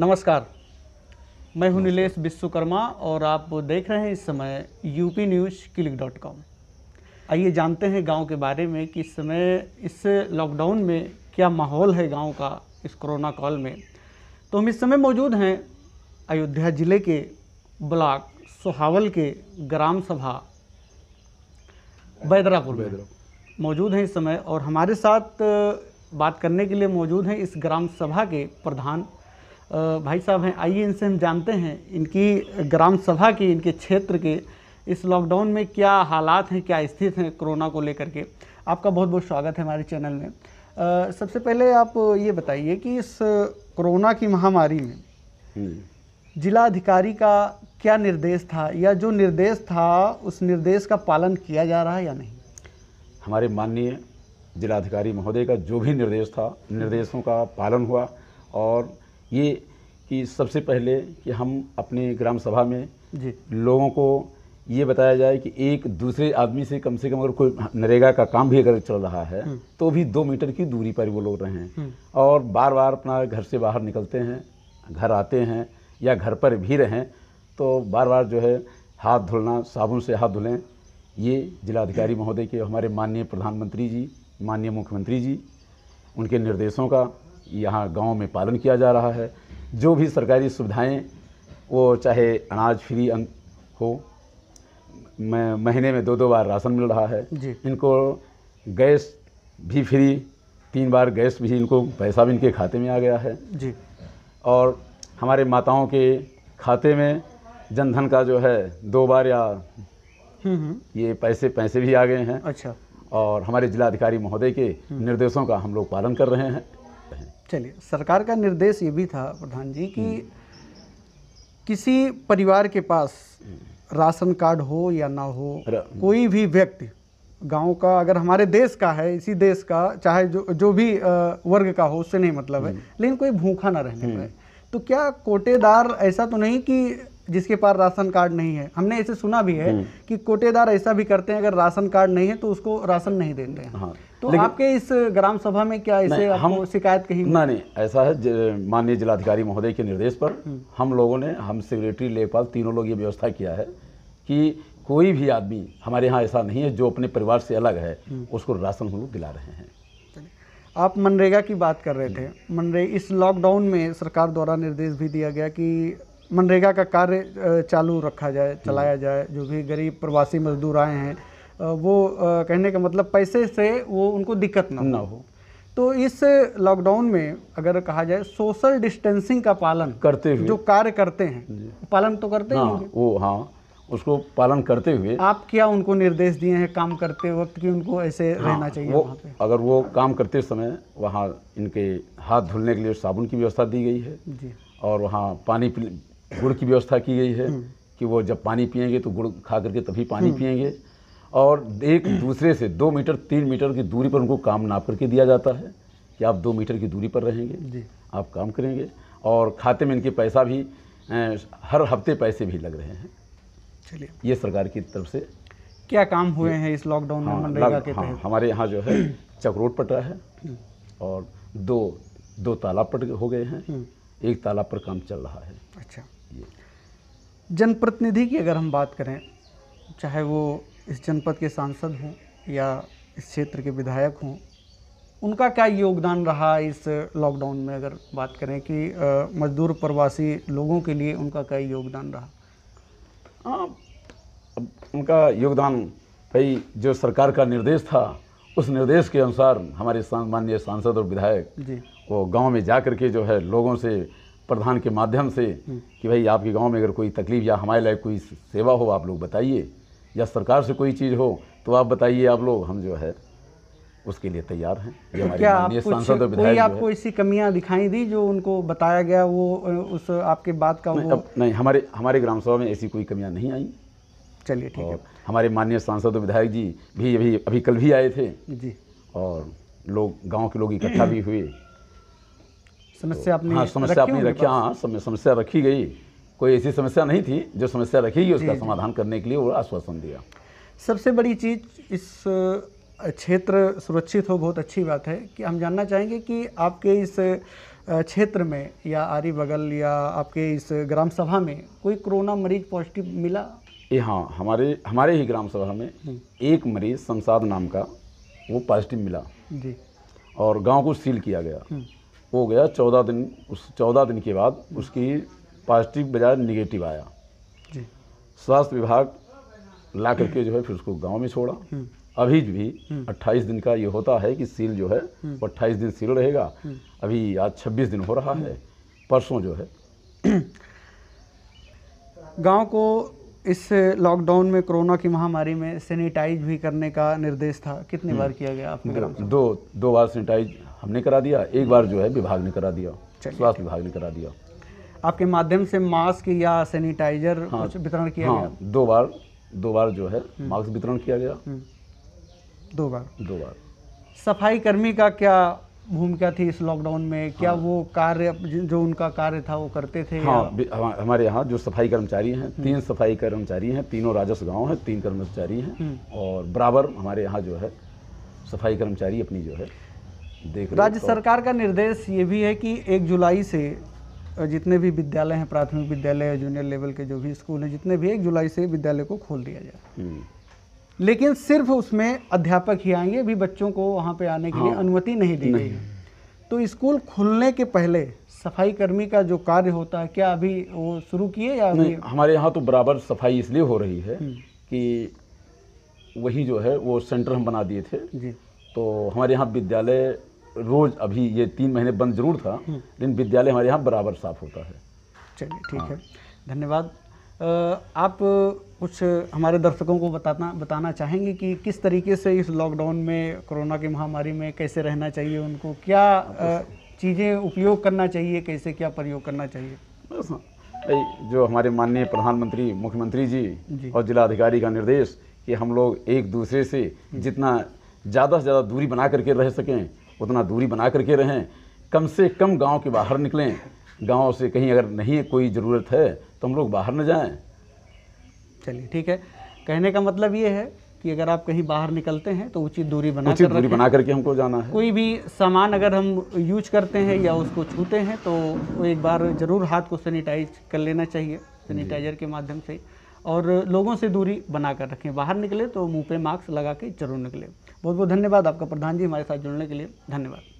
नमस्कार मैं हूं नीलेष विश्वकर्मा और आप देख रहे हैं इस समय UP news click dot com आइए जानते हैं गांव के बारे में कि इस समय इस लॉकडाउन में क्या माहौल है गांव का इस कोरोना काल में तो हम इस समय मौजूद हैं अयोध्या ज़िले के ब्लॉक सोहावल के ग्राम सभा बैदरापुर में मौजूद हैं इस समय और हमारे साथ बात करने के लिए मौजूद हैं इस ग्राम सभा के प्रधान भाई साहब हैं आइए इनसे हम जानते हैं इनकी ग्राम सभा की इनके क्षेत्र के इस लॉकडाउन में क्या हालात हैं क्या स्थिति हैं कोरोना को लेकर के आपका बहुत बहुत स्वागत है हमारे चैनल में आ, सबसे पहले आप ये बताइए कि इस कोरोना की महामारी में हम्म। जिला अधिकारी का क्या निर्देश था या जो निर्देश था उस निर्देश का पालन किया जा रहा है या नहीं हमारे माननीय जिलाधिकारी महोदय का जो भी निर्देश था निर्देशों का पालन हुआ और ये कि सबसे पहले कि हम अपने ग्राम सभा में जी लोगों को ये बताया जाए कि एक दूसरे आदमी से कम से कम अगर कोई नरेगा का काम भी अगर चल रहा है हम्म। तो भी दो मीटर की दूरी पर वो लोग रहें हम्म। और बार बार अपना घर से बाहर निकलते हैं घर आते हैं या घर पर भी रहें तो बार बार जो है हाथ धुलना साबुन से हाथ धुलें ये जिलाधिकारी महोदय के हमारे माननीय प्रधानमंत्री जी माननीय मुख्यमंत्री जी उनके निर्देशों का यहाँ गाँव में पालन किया जा रहा है जो भी सरकारी सुविधाएं वो चाहे अनाज फ्री अं-, हो मैं महीने में दो दो बार राशन मिल रहा है इनको गैस भी फ्री तीन बार गैस भी इनको पैसा भी इनके खाते में आ गया है जी और हमारे माताओं के खाते में जनधन का जो है दो बार या हम्म, हम्म। ये पैसे पैसे भी आ गए हैं अच्छा और हमारे जिलाधिकारी महोदय के हम्म। निर्देशों का हम लोग पालन कर रहे हैं चलिए सरकार का निर्देश ये भी था प्रधान जी कि किसी परिवार के पास राशन कार्ड हो या ना हो कोई भी व्यक्ति गांव का अगर हमारे देश का है इसी देश का चाहे जो जो भी वर्ग का हो उससे नहीं मतलब है हम्म। लेकिन कोई भूखा ना रहने हम्म। पाए तो क्या कोटेदार ऐसा तो नहीं कि जिसके पास राशन कार्ड नहीं है हमने ऐसे सुना भी है हम्म। कि कोटेदार ऐसा भी करते हैं अगर राशन कार्ड नहीं है तो उसको राशन नहीं देते हैं हाँ। तो आपके इस ग्राम सभा में क्या इसे हम शिकायत कहीं ना नहीं ऐसा है माननीय जिलाधिकारी महोदय के निर्देश पर हम्म। हम लोगों ने हम सेक्रेटरी लेखपाल तीनों लोग ये व्यवस्था किया है कि कोई भी आदमी हमारे यहाँ ऐसा नहीं है जो अपने परिवार से अलग है हम्म। उसको राशन हम लोग दिला रहे हैं आप मनरेगा की बात कर रहे थे मनरे इस लॉकडाउन में सरकार द्वारा निर्देश भी दिया गया कि मनरेगा का कार्य चालू रखा जाए चलाया हम्म। जाए जो भी गरीब प्रवासी मजदूर आए हैं वो कहने का मतलब पैसे से वो उनको दिक्कत ना ना हो तो इस लॉकडाउन में अगर कहा जाए सोशल डिस्टेंसिंग का पालन करते हुए जो कार्य करते हैं पालन तो करते हैं हाँ, वो हाँ उसको पालन करते हुए आप क्या उनको निर्देश दिए हैं काम करते वक्त कि उनको ऐसे हाँ, रहना चाहिए वो, वहाँ पे? अगर वो काम करते समय वहाँ इनके हाथ धुलने के लिए साबुन की व्यवस्था दी गई है जी और वहाँ पानी गुड़ की व्यवस्था की गई है हम्म। कि वो जब पानी पियेंगे तो गुड़ खा करके तभी पानी हम्म। पियेंगे और एक हम्म। दूसरे से दो मीटर तीन मीटर की दूरी पर उनको काम नाप करके दिया जाता है कि आप दो मीटर की दूरी पर रहेंगे आप काम करेंगे और खाते में इनके पैसा भी हर हफ्ते पैसे भी लग रहे हैं चलिए ये सरकार की तरफ से क्या काम हुए हैं इस लॉकडाउन में हाँ, मनरेगा के हाँ, हमारे यहाँ जो है पट पटा है और दो दो तालाब पट हो गए हैं एक तालाब पर काम चल रहा है अच्छा जनप्रतिनिधि की अगर हम बात करें चाहे वो इस जनपद के सांसद हों या इस क्षेत्र के विधायक हों उनका क्या योगदान रहा इस लॉकडाउन में अगर बात करें कि मजदूर प्रवासी लोगों के लिए उनका क्या योगदान रहा आ, अब उनका योगदान भाई जो सरकार का निर्देश था उस निर्देश के अनुसार हमारे माननीय सांसद और विधायक जी वो गांव में जा कर के जो है लोगों से प्रधान के माध्यम से हम्म। कि भाई आपके गांव में अगर कोई तकलीफ या हमारे लायक कोई सेवा हो आप लोग बताइए या सरकार से कोई चीज़ हो तो आप बताइए आप लोग हम जो है उसके लिए तैयार हैं ये तो सांसद और विधायक आपको ऐसी कमियां दिखाई दी जो उनको बताया गया वो उस आपके बात का नहीं, वो... नहीं हमारे हमारे ग्राम सभा में ऐसी कोई कमियां नहीं आई चलिए ठीक है हमारे माननीय सांसद और विधायक जी भी अभी अभी कल भी आए थे जी और लोग गाँव के लोग इकट्ठा भी हुए समस्या अपनी हाँ समस्या अपनी रखी हाँ समस्या रखी गई कोई ऐसी समस्या नहीं थी जो समस्या रखी गई उसका समाधान करने के लिए वो आश्वासन दिया सबसे बड़ी चीज़ इस क्षेत्र सुरक्षित हो बहुत अच्छी बात है कि हम जानना चाहेंगे कि आपके इस क्षेत्र में या आरी बगल या आपके इस ग्राम सभा में कोई कोरोना मरीज पॉजिटिव मिला ये हाँ हमारे हमारे ही ग्राम सभा में हम्म। एक मरीज संसाद नाम का वो पॉजिटिव मिला जी और गांव को सील किया गया हम्म। हो गया चौदह दिन उस चौदह दिन के बाद उसकी पॉजिटिव बजाय निगेटिव आया जी स्वास्थ्य विभाग ला करके जो है फिर उसको गांव में छोड़ा हम्म। अभी भी 28 हम्म। दिन का ये होता है कि सील जो है हम्म। वो अट्ठाईस दिन सील रहेगा अभी आज 26 दिन हो रहा है परसों जो है गांव को इस लॉकडाउन में कोरोना की महामारी में सैनिटाइज भी करने का निर्देश था कितनी बार किया गया आपने दो दो बार सैनिटाइज हमने करा दिया एक बार जो है विभाग ने करा दिया स्वास्थ्य विभाग ने करा दिया आपके माध्यम से मास्क या सैनिटाइजर हाँ, वितरण किया हाँ, गया दो बार दो बार जो है हम्म। मास्क वितरण किया गया हम्म। दो बार दो बार सफाई कर्मी का क्या भूमिका थी इस लॉकडाउन में क्या हाँ। वो कार्य जो उनका कार्य था वो करते थे हाँ या? हमारे यहाँ जो सफाई कर्मचारी हैं हम्म। तीन सफाई कर्मचारी हैं तीनों राजस्व गांव हैं तीन कर्मचारी हैं और बराबर हमारे यहाँ जो है सफाई कर्मचारी अपनी जो है देख राज्य तो- सरकार का निर्देश ये भी है कि एक जुलाई से जितने भी विद्यालय हैं प्राथमिक विद्यालय जूनियर लेवल के जो भी स्कूल हैं जितने भी एक जुलाई से विद्यालय को खोल दिया जाए हम्म। लेकिन सिर्फ उसमें अध्यापक ही आएंगे भी बच्चों को वहाँ पे आने के हाँ। लिए अनुमति नहीं दी गई तो स्कूल खुलने के पहले सफाई कर्मी का जो कार्य होता है क्या अभी वो शुरू किए या नहीं हमारे यहाँ तो बराबर सफाई इसलिए हो रही है हम्म। कि वही जो है वो सेंटर हम बना दिए थे जी तो हमारे यहाँ विद्यालय रोज अभी ये तीन महीने बंद जरूर था हम्म। लेकिन विद्यालय हमारे यहाँ बराबर साफ होता है चलिए ठीक हाँ। है धन्यवाद आप कुछ हमारे दर्शकों को बताना बताना चाहेंगे कि किस तरीके से इस लॉकडाउन में कोरोना की महामारी में कैसे रहना चाहिए उनको क्या हाँ, तो चीज़ें उपयोग करना चाहिए कैसे क्या प्रयोग करना चाहिए हाँ। जो हमारे माननीय प्रधानमंत्री मुख्यमंत्री जी, जी और जिलाधिकारी का निर्देश कि हम लोग एक दूसरे से हम्म। जितना ज़्यादा से ज़्यादा दूरी बना करके रह सकें उतना दूरी बना करके रहें कम से कम गांव के बाहर निकलें गांव से कहीं अगर नहीं कोई ज़रूरत है तो हम लोग बाहर न जाएं चलिए ठीक है कहने का मतलब ये है कि अगर आप कहीं बाहर निकलते हैं तो उचित दूरी बना उचित दूरी बना करके हमको जाना है कोई भी सामान अगर हम यूज करते हैं या उसको छूते हैं तो एक बार ज़रूर हाथ को सैनिटाइज कर लेना चाहिए सैनिटाइजर के माध्यम से और लोगों से दूरी बना कर रखें बाहर निकले तो मुँह पे मास्क लगा के जरूर निकले बहुत बहुत धन्यवाद आपका प्रधान जी हमारे साथ जुड़ने के लिए धन्यवाद